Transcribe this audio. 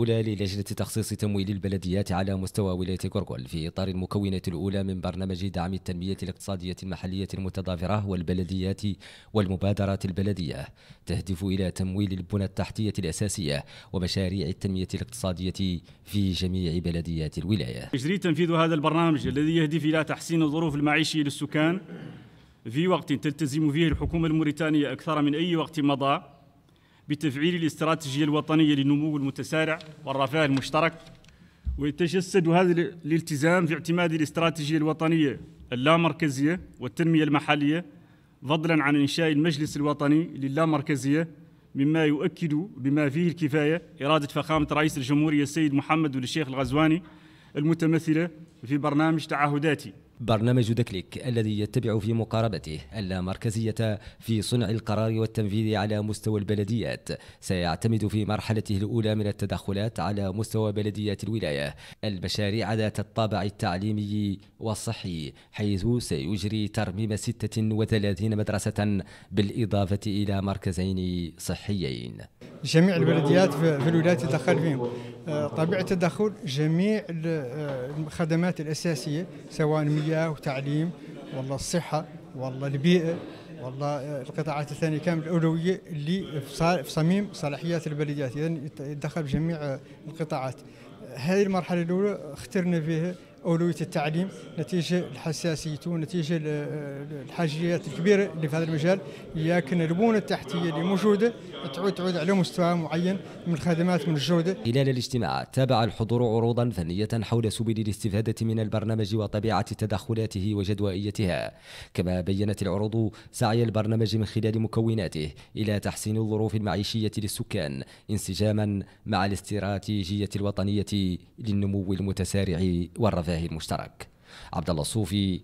الأولى للجنة تخصيص تمويل البلديات على مستوى ولاية غرغل في إطار المكونة الأولى من برنامج دعم التنمية الاقتصادية المحلية المتضافرة والبلديات والمبادرات البلدية تهدف إلى تمويل البنى التحتية الأساسية ومشاريع التنمية الاقتصادية في جميع بلديات الولاية يجري تنفيذ هذا البرنامج الذي يهدف إلى تحسين الظروف المعيشية للسكان في وقت تلتزم فيه الحكومة الموريتانية أكثر من أي وقت مضى بتفعيل الاستراتيجية الوطنية للنمو المتسارع والرفاه المشترك ويتجسد هذا الالتزام في اعتماد الاستراتيجية الوطنية اللامركزية والتنمية المحلية فضلا عن إنشاء المجلس الوطني للامركزية مما يؤكد بما فيه الكفاية إرادة فخامة رئيس الجمهورية السيد محمد بن الشيخ الغزواني المتمثلة في برنامج تعهداتي برنامج دكليك الذي يتبع في مقاربته اللامركزية في صنع القرار والتنفيذ على مستوى البلديات سيعتمد في مرحلته الأولى من التدخلات على مستوى بلديات الولاية المشاريع ذات الطابع التعليمي والصحي حيث سيجري ترميم 36 مدرسة بالإضافة إلى مركزين صحيين جميع البلديات في الولايات يتدخل فيهم آه، طبيعه التدخل جميع آه، الخدمات الاساسيه سواء مياه وتعليم والله الصحه والله البيئه والله آه، القطاعات الثانيه كامل الاولويه اللي في صميم صلاحيات البلديات اذا يتدخل جميع القطاعات هذه المرحله الاولى اخترنا فيها أولوية التعليم نتيجة لحساسيته ونتيجة الحاجيات الكبيرة اللي في هذا المجال لكن البنى التحتية اللي موجودة تعود تعود على مستوى معين من الخدمات من الجودة خلال الاجتماع تابع الحضور عروضا فنية حول سبل الاستفادة من البرنامج وطبيعة تدخلاته وجدوائيتها كما بينت العروض سعي البرنامج من خلال مكوناته إلى تحسين الظروف المعيشية للسكان انسجاما مع الاستراتيجية الوطنية للنمو المتسارع والرفاه التفاهي المشترك عبد الله الصوفي